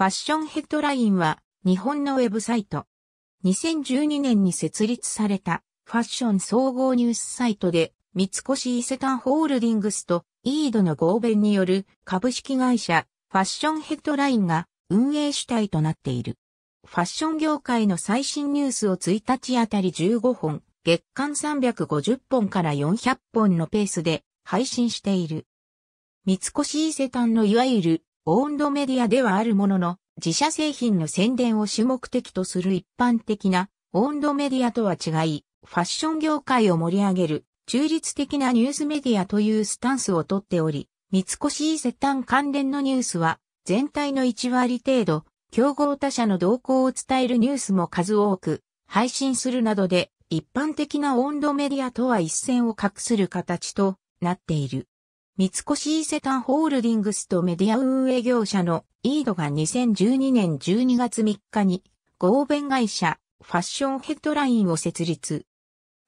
ファッションヘッドラインは日本のウェブサイト。2012年に設立されたファッション総合ニュースサイトで三越伊勢丹ホールディングスとイードの合弁による株式会社ファッションヘッドラインが運営主体となっている。ファッション業界の最新ニュースを1日あたり15本、月間350本から400本のペースで配信している。三越伊勢丹のいわゆるオンドメディアではあるものの、自社製品の宣伝を主目的とする一般的なオンドメディアとは違い、ファッション業界を盛り上げる中立的なニュースメディアというスタンスをとっており、三越伊勢丹関連のニュースは全体の1割程度、競合他社の動向を伝えるニュースも数多く配信するなどで一般的な温度メディアとは一線を画する形となっている。三越伊勢丹ホールディングスとメディア運営業者のイードが2012年12月3日に合弁会社ファッションヘッドラインを設立。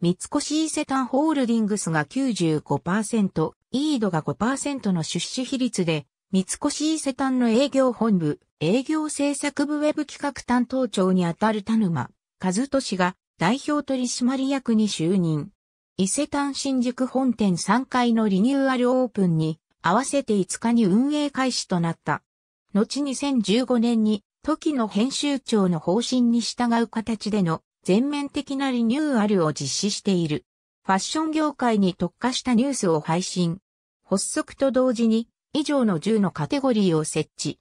三越伊勢丹ホールディングスが95%、イードが5%の出資比率で、三越伊勢丹の営業本部、営業制作部ウェブ企画担当長にあたる田沼和俊が代表取締役に就任。伊勢丹新宿本店3階のリニューアルオープンに合わせて5日に運営開始となった。後2015年に時の編集長の方針に従う形での全面的なリニューアルを実施している。ファッション業界に特化したニュースを配信。発足と同時に以上の10のカテゴリーを設置。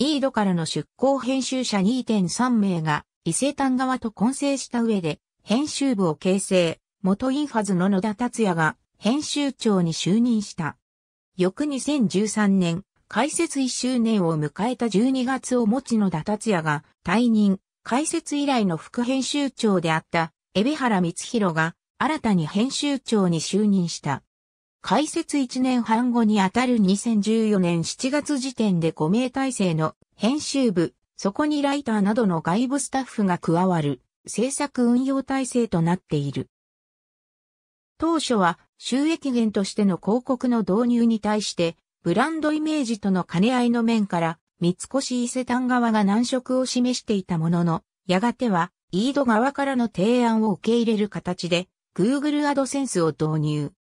イードからの出向編集者2.3名が伊勢丹側と混成した上で編集部を形成。元インハズの野田達也が編集長に就任した。翌2013年、開設1周年を迎えた12月を持ち野田達也が退任、開設以来の副編集長であったエベ原光弘が新たに編集長に就任した。開設1年半後にあたる2014年7月時点で5名体制の編集部、そこにライターなどの外部スタッフが加わる制作運用体制となっている。当初は収益源としての広告の導入に対して、ブランドイメージとの兼ね合いの面から、三越伊勢丹側が難色を示していたものの、やがては、イード側からの提案を受け入れる形で、Google AdSense を導入。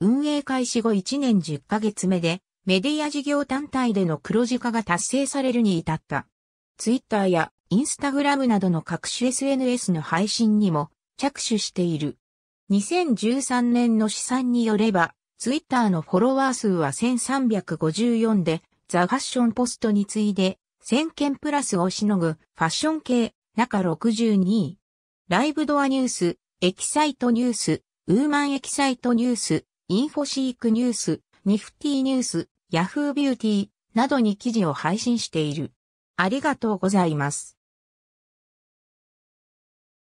運営開始後1年10ヶ月目で、メディア事業単体での黒字化が達成されるに至った。Twitter や Instagram などの各種 SNS の配信にも着手している。2013年の試算によれば、ツイッターのフォロワー数は1354で、ザ・ファッションポストに次いで、1000件プラスをしのぐ、ファッション系、中62位。ライブドアニュース、エキサイトニュース、ウーマンエキサイトニュース、インフォシークニュース、ニフティニュース、ヤフービューティーなどに記事を配信している。ありがとうございます。